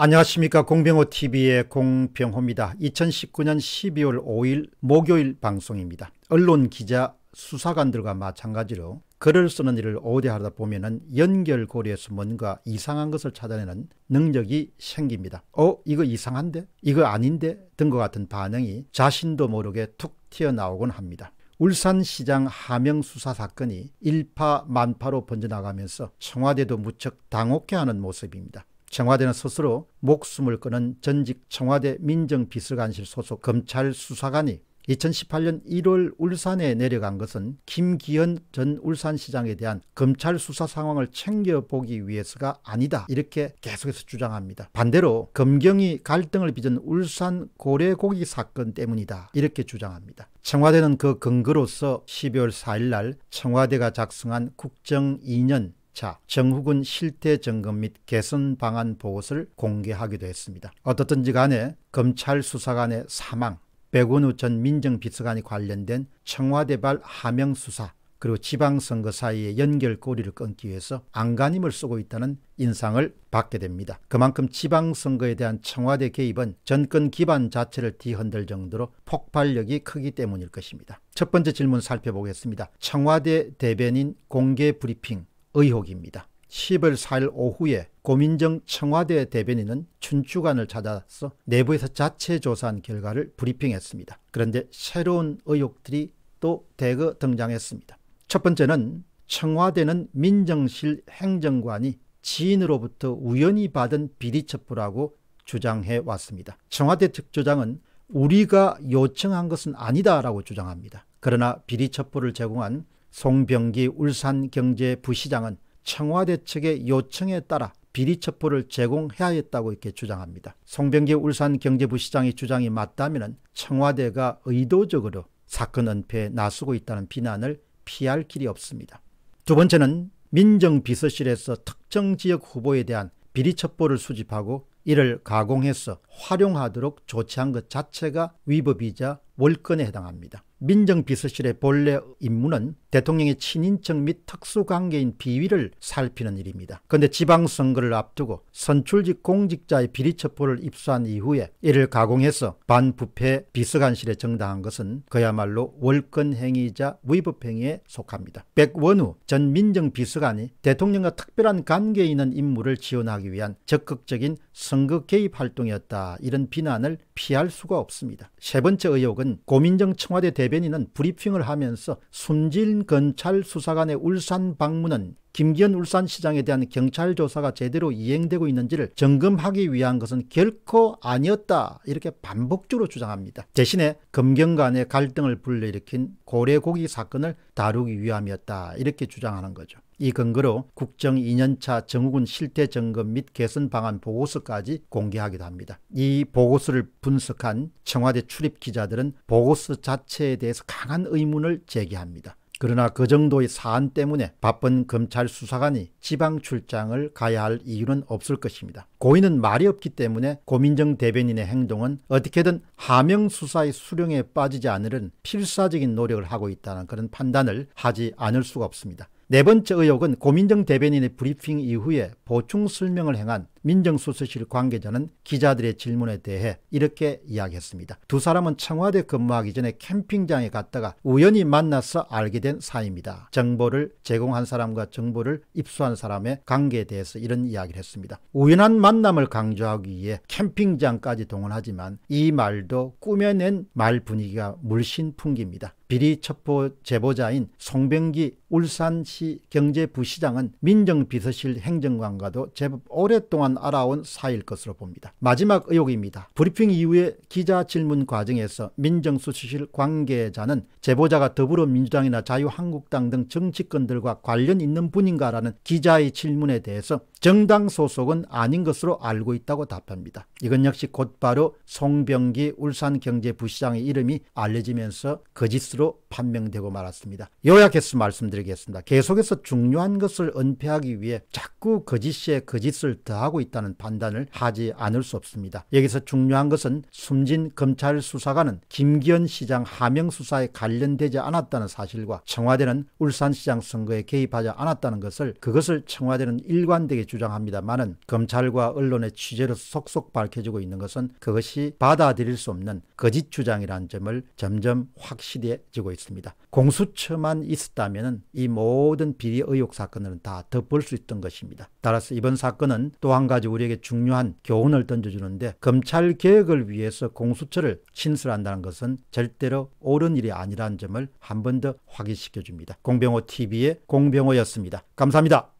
안녕하십니까 공병호TV의 공병호입니다. 2019년 12월 5일 목요일 방송입니다. 언론 기자 수사관들과 마찬가지로 글을 쓰는 일을 오대 하다 보면 은 연결고리에서 뭔가 이상한 것을 찾아내는 능력이 생깁니다. 어? 이거 이상한데? 이거 아닌데? 등과 같은 반응이 자신도 모르게 툭 튀어나오곤 합니다. 울산시장 하명 수사 사건이 일파만파로 번져나가면서 청와대도 무척 당혹해하는 모습입니다. 청와대는 스스로 목숨을 끊은 전직 청와대 민정비서관실 소속 검찰 수사관이 2018년 1월 울산에 내려간 것은 김기현 전 울산시장에 대한 검찰 수사 상황을 챙겨보기 위해서가 아니다 이렇게 계속해서 주장합니다. 반대로 검경이 갈등을 빚은 울산 고래고기 사건 때문이다 이렇게 주장합니다. 청와대는 그 근거로서 12월 4일 날 청와대가 작성한 국정 2년 차 정후군 실태 점검 및 개선 방안 보고서를 공개하기도 했습니다. 어떻든지 간에 검찰 수사관의 사망, 백원우 전 민정비서관이 관련된 청와대발 하명 수사 그리고 지방선거 사이의 연결고리를 끊기 위해서 안간힘을 쓰고 있다는 인상을 받게 됩니다. 그만큼 지방선거에 대한 청와대 개입은 전권 기반 자체를 뒤흔들 정도로 폭발력이 크기 때문일 것입니다. 첫 번째 질문 살펴보겠습니다. 청와대 대변인 공개 브리핑 의혹입니다. 10월 4일 오후에 고민정 청와대 대변인은 춘추관을 찾아서 내부에서 자체 조사한 결과를 브리핑했습니다. 그런데 새로운 의혹들이 또 대거 등장했습니다. 첫 번째는 청와대는 민정실 행정관이 지인으로부터 우연히 받은 비리 첩보라고 주장해 왔습니다. 청와대 측 주장은 우리가 요청한 것은 아니다라고 주장합니다. 그러나 비리 첩보를 제공한 송병기 울산경제부시장은 청와대 측의 요청에 따라 비리 첩보를 제공해야 했다고 이렇게 주장합니다. 송병기 울산경제부시장의 주장이 맞다면 청와대가 의도적으로 사건 은폐에 나서고 있다는 비난을 피할 길이 없습니다. 두 번째는 민정비서실에서 특정 지역 후보에 대한 비리 첩보를 수집하고 이를 가공해서 활용하도록 조치한 것 자체가 위법이자 월권에 해당합니다. 민정비서실의 본래 임무는 대통령의 친인척 및 특수관계인 비위를 살피는 일입니다. 그런데 지방선거를 앞두고 선출직 공직자의 비리첩보를 입수한 이후에 이를 가공해서 반부패 비서관실에 정당한 것은 그야말로 월권행위자 위법행위에 속합니다. 백원우 전 민정비서관이 대통령과 특별한 관계에 있는 인물을 지원하기 위한 적극적인 선거 개입 활동이었다 이런 비난을 피할 수가 없습니다. 세 번째 의혹은 고민정 청와대 대 레베니는 브리핑을 하면서 숨진 검찰 수사관의 울산 방문은 김기현 울산시장에 대한 경찰 조사가 제대로 이행되고 있는지를 점검하기 위한 것은 결코 아니었다 이렇게 반복적으로 주장합니다. 대신에 검경 간의 갈등을 불러일으킨 고래고기 사건을 다루기 위함이었다 이렇게 주장하는 거죠. 이 근거로 국정 2년차 정우군 실태 점검 및 개선 방안 보고서까지 공개하기도 합니다. 이 보고서를 분석한 청와대 출입 기자들은 보고서 자체에 대해서 강한 의문을 제기합니다. 그러나 그 정도의 사안 때문에 바쁜 검찰 수사관이 지방 출장을 가야 할 이유는 없을 것입니다. 고인은 말이 없기 때문에 고민정 대변인의 행동은 어떻게든 하명 수사의 수령에 빠지지 않으려는 필사적인 노력을 하고 있다는 그런 판단을 하지 않을 수가 없습니다. 네 번째 의혹은 고민정 대변인의 브리핑 이후에 보충 설명을 행한 민정수석실 관계자는 기자들의 질문에 대해 이렇게 이야기했습니다. 두 사람은 청와대 근무하기 전에 캠핑장에 갔다가 우연히 만나서 알게 된 사이입니다. 정보를 제공한 사람과 정보를 입수한 사람의 관계에 대해서 이런 이야기를 했습니다. 우연한 만남을 강조하기 위해 캠핑장까지 동원하지만 이 말도 꾸며낸 말 분위기가 물씬 풍깁니다. 비리 첩보 제보자인 송병기 울산시 경제부시장은 민정비서실 행정관과도 제법 오랫동안 알아온 사일 것으로 봅니다. 마지막 의혹입니다. 브리핑 이후에 기자 질문 과정에서 민정수석실 관계자는 제보자가 더불어민주당이나 자유한국당 등 정치권들과 관련 있는 분인가라는 기자의 질문에 대해서 정당 소속은 아닌 것으로 알고 있다고 답합니다. 이건 역시 곧바로 송병기 울산경제부시장의 이름이 알려지면서 거짓으로 판명되고 말았습니다. 요약해서 말씀드리겠습니다. 계속해서 중요한 것을 은폐하기 위해 자꾸 거짓에 거짓을 더하고 하고 있다는 판단을 하지 않을 수 없습니다. 여기서 중요한 것은 숨진 검찰 수사관은 김기현 시장 하명 수사에 관련되지 않았다는 사실과 청와대는 울산시장 선거에 개입하지 않았다는 것을 그것을 청와대는 일관되게 주장합니다만은 검찰과 언론의 취재로 속속 밝혀지고 있는 것은 그것이 받아들일 수 없는 거짓 주장이라는 점을 점점 확실해지고 있습니다. 공수처만 있었다면 이 모든 비리 의혹 사건들은 다 덮을 수 있던 것입니다. 따라서 이번 사건은 또 한 가지 우리에게 중요한 교훈을 던져주는데 검찰 개혁을 위해서 공수처를 신설한다는 것은 절대로 옳은 일이 아니라는 점을 한 번 더 확인시켜줍니다. 공병호 TV의 공병호였습니다. 감사합니다.